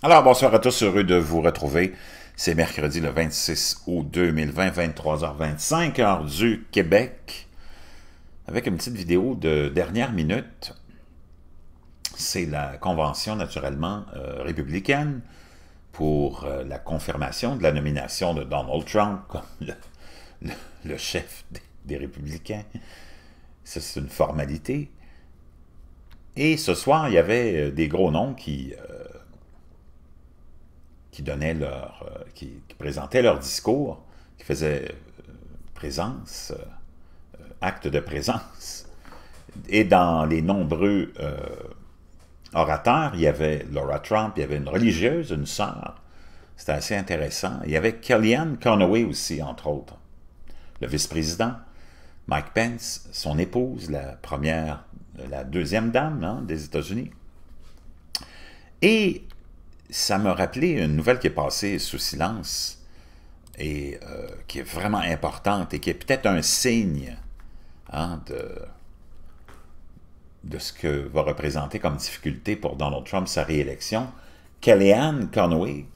Alors, bonsoir à tous, heureux de vous retrouver. C'est mercredi le 26 août 2020, 23h25, heure du Québec, avec une petite vidéo de dernière minute. C'est la convention naturellement euh, républicaine pour euh, la confirmation de la nomination de Donald Trump comme le, chef des, républicains. C'est une formalité. Et ce soir, il y avait euh, des gros noms qui qui leur, euh, qui, présentaient leur discours, qui faisaient euh, présence, euh, acte de présence. Et dans les nombreux orateurs, il y avait Laura Trump, il y avait une religieuse, une sœur. C'était assez intéressant. Il y avait Kellyanne Conway aussi, entre autres. Le vice-président, Mike Pence, son épouse, la première, la deuxième dame hein, des États-Unis. Et ça m'a rappelé une nouvelle qui est passée sous silence et euh, qui est vraiment importante et qui est peut-être un signe hein, de, de ce que va représenter comme difficulté pour Donald Trump sa réélection. Kellyanne Conway,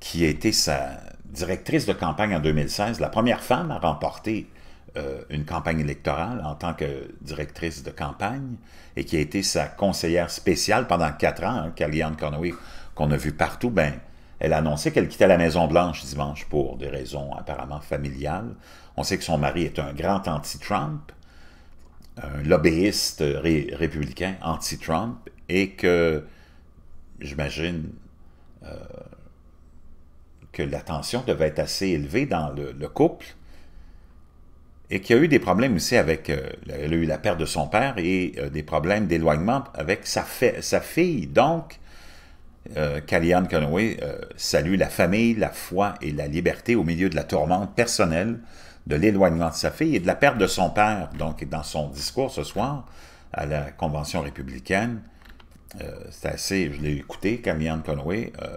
qui a été sa directrice de campagne en 2016, la première femme à remporter euh, une campagne électorale en tant que directrice de campagne et qui a été sa conseillère spéciale pendant quatre ans. Hein, Kellyanne Conway qu'on a vu partout, ben, elle a annoncé qu'elle quittait la Maison-Blanche dimanche pour des raisons apparemment familiales. On sait que son mari est un grand anti-Trump, un lobbyiste républicain anti-Trump, et que, j'imagine, euh, que la tension devait être assez élevée dans le, couple, et qu'il y a eu des problèmes aussi avec, euh, elle a eu la perte de son père et euh, des problèmes d'éloignement avec sa, sa fille. Donc, euh, Conway euh, salue la famille, la foi et la liberté au milieu de la tourmente personnelle, de l'éloignement de sa fille et de la perte de son père. Donc, dans son discours ce soir à la Convention républicaine, euh, c'est assez, je l'ai écouté, Kellyanne Conway, euh,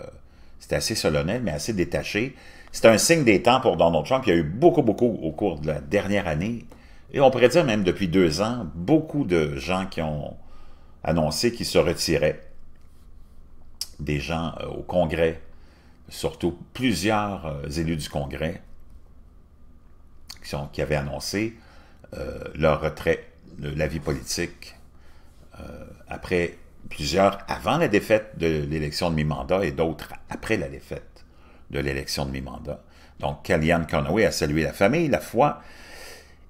c'était assez solennel, mais assez détaché. C'est un signe des temps pour Donald Trump. Il y a eu beaucoup, beaucoup au cours de la dernière année, et on pourrait dire même depuis deux ans, beaucoup de gens qui ont annoncé qu'ils se retiraient des gens euh, au Congrès, surtout plusieurs euh, élus du Congrès, qui, avaient annoncé euh, leur retrait de la vie politique après plusieurs avant la défaite de l'élection de mi-mandat et d'autres après la défaite de l'élection de mi-mandat. Donc, Kellyanne Conway a salué la famille, la foi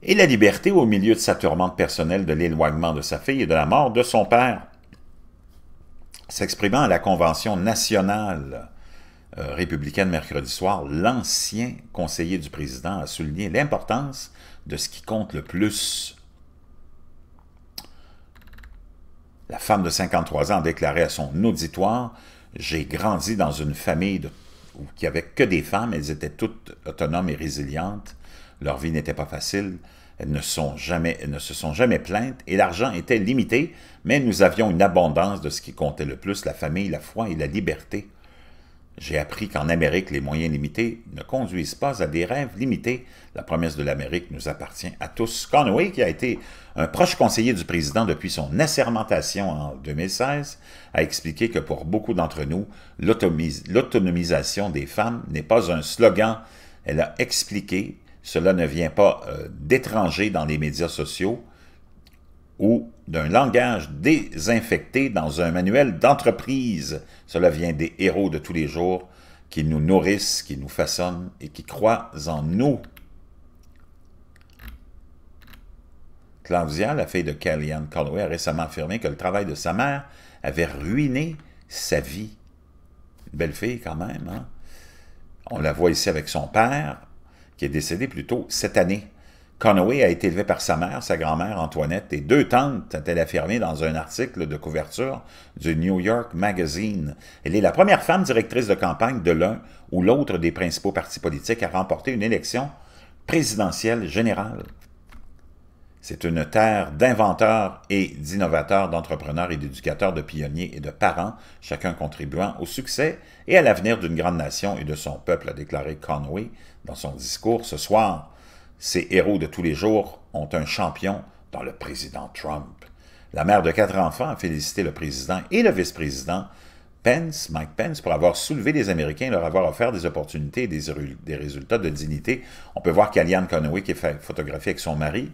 et la liberté au milieu de sa tourmente personnelle de l'éloignement de sa fille et de la mort de son père. S'exprimant à la Convention nationale euh, républicaine mercredi soir, l'ancien conseiller du président a souligné l'importance de ce qui compte le plus. La femme de 53 ans a déclaré à son auditoire « J'ai grandi dans une famille qui où avait que des femmes, elles étaient toutes autonomes et résilientes. Leur vie n'était pas facile. » Elles ne, sont jamais, ne se sont jamais plaintes et l'argent était limité, mais nous avions une abondance de ce qui comptait le plus, la famille, la foi et la liberté. J'ai appris qu'en Amérique, les moyens limités ne conduisent pas à des rêves limités. La promesse de l'Amérique nous appartient à tous. Conway, qui a été un proche conseiller du président depuis son assermentation en 2016, a expliqué que pour beaucoup d'entre nous, l'autonomisation des femmes n'est pas un slogan. Elle a expliqué cela ne vient pas euh, d'étrangers dans les médias sociaux ou d'un langage désinfecté dans un manuel d'entreprise. Cela vient des héros de tous les jours qui nous nourrissent, qui nous façonnent et qui croient en nous. Claudia, la fille de Kellyanne Conway, a récemment affirmé que le travail de sa mère avait ruiné sa vie. Une belle fille quand même, hein? On la voit ici avec son père, qui est décédé plus tôt cette année. Conway a été élevé par sa mère, sa grand-mère Antoinette et deux tantes, a-t-elle affirmé dans un article de couverture du New York Magazine. Elle est la première femme directrice de campagne de l'un ou l'autre des principaux partis politiques à remporter une élection présidentielle générale. C'est une terre d'inventeurs et d'innovateurs, d'entrepreneurs et d'éducateurs, de pionniers et de parents, chacun contribuant au succès et à l'avenir d'une grande nation et de son peuple, a déclaré Conway dans son discours ce soir. Ces héros de tous les jours ont un champion dans le président Trump. La mère de quatre enfants a félicité le président et le vice-président Pence, Mike Pence, pour avoir soulevé les Américains et leur avoir offert des opportunités et des, résultats de dignité. On peut voir qu'Aliane Conway, qui est photographiée avec son mari,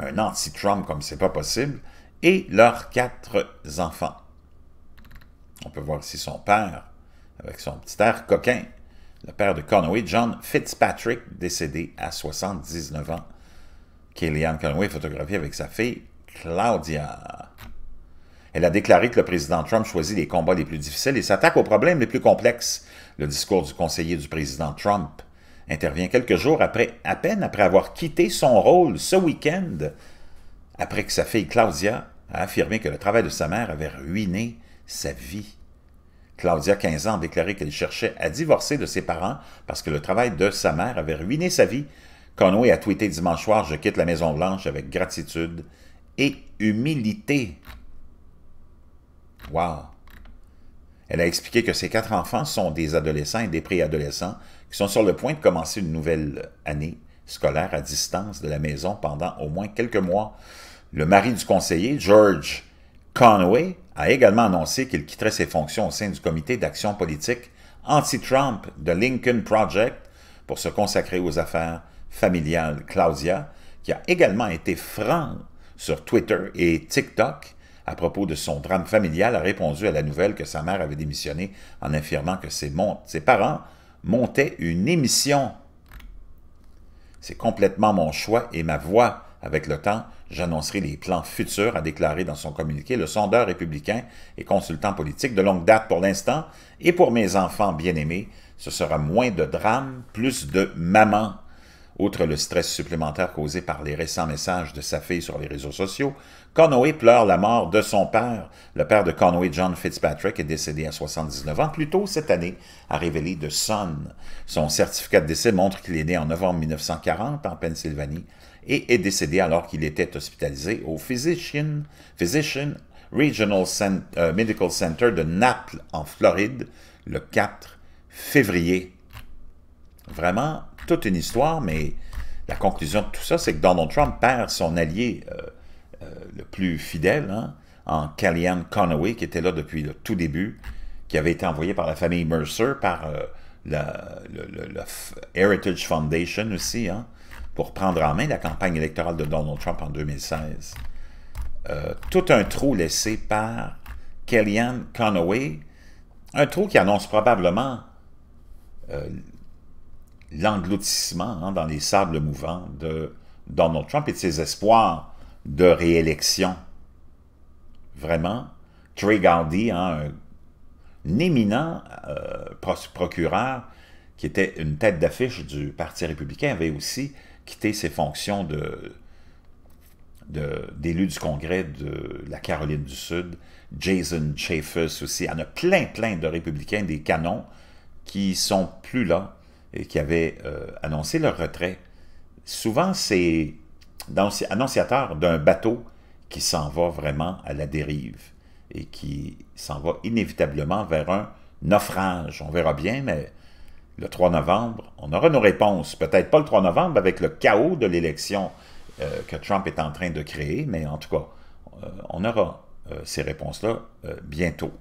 un anti-Trump comme c'est pas possible, et leurs quatre enfants. On peut voir ici son père, avec son petit air coquin, le père de Conway, John Fitzpatrick, décédé à 79 ans. Kellyanne Conway photographiée avec sa fille Claudia. Elle a déclaré que le président Trump choisit les combats les plus difficiles et s'attaque aux problèmes les plus complexes. Le discours du conseiller du président Trump intervient quelques jours après, à peine après avoir quitté son rôle ce week-end, après que sa fille Claudia a affirmé que le travail de sa mère avait ruiné sa vie. Claudia, 15 ans, a déclaré qu'elle cherchait à divorcer de ses parents parce que le travail de sa mère avait ruiné sa vie. Conway a tweeté dimanche soir Je quitte la Maison Blanche avec gratitude et humilité. Wow! Elle a expliqué que ses quatre enfants sont des adolescents et des préadolescents qui sont sur le point de commencer une nouvelle année scolaire à distance de la maison pendant au moins quelques mois. Le mari du conseiller, George Conway, a également annoncé qu'il quitterait ses fonctions au sein du comité d'action politique anti-Trump de Lincoln Project pour se consacrer aux affaires familiales. Claudia, qui a également été franc sur Twitter et TikTok, à propos de son drame familial a répondu à la nouvelle que sa mère avait démissionné en affirmant que ses, ses parents montaient une émission. C'est complètement mon choix et ma voix. Avec le temps, j'annoncerai les plans futurs, a déclaré dans son communiqué le sondeur républicain et consultant politique de longue date pour l'instant. Et pour mes enfants bien-aimés, ce sera moins de drame, plus de maman Outre le stress supplémentaire causé par les récents messages de sa fille sur les réseaux sociaux, Conway pleure la mort de son père. Le père de Conway, John Fitzpatrick, est décédé à 79 ans plus tôt cette année, a révélé de Sun. Son certificat de décès montre qu'il est né en novembre 1940 en Pennsylvanie et est décédé alors qu'il était hospitalisé au Physician, Regional euh, Medical Center de Naples, en Floride, le 4 février. Vraiment toute une histoire, mais la conclusion de tout ça, c'est que Donald Trump perd son allié euh, euh, le plus fidèle, hein, en Kellyanne Conway, qui était là depuis le tout début, qui avait été envoyé par la famille Mercer, par euh, la, Heritage Foundation aussi, hein, pour prendre en main la campagne électorale de Donald Trump en 2016. tout un trou laissé par Kellyanne Conway, un trou qui annonce probablement l'engloutissement hein, dans les sables mouvants de Donald Trump et de ses espoirs de réélection. Vraiment, Trey Gowdy, hein, un, éminent euh, procureur qui était une tête d'affiche du Parti républicain, avait aussi quitté ses fonctions de d'élu du Congrès de la Caroline du Sud, Jason Chaffetz aussi. Il y en a plein, plein de républicains, des canons, qui sont plus là qui avaient euh, annoncé leur retrait, souvent c'est annonciateur d'un bateau qui s'en va vraiment à la dérive et qui s'en va inévitablement vers un naufrage. On verra bien, mais le 3 novembre, on aura nos réponses. Peut-être pas le 3 novembre avec le chaos de l'élection euh, que Trump est en train de créer, mais en tout cas, euh, on aura ces réponses-là bientôt.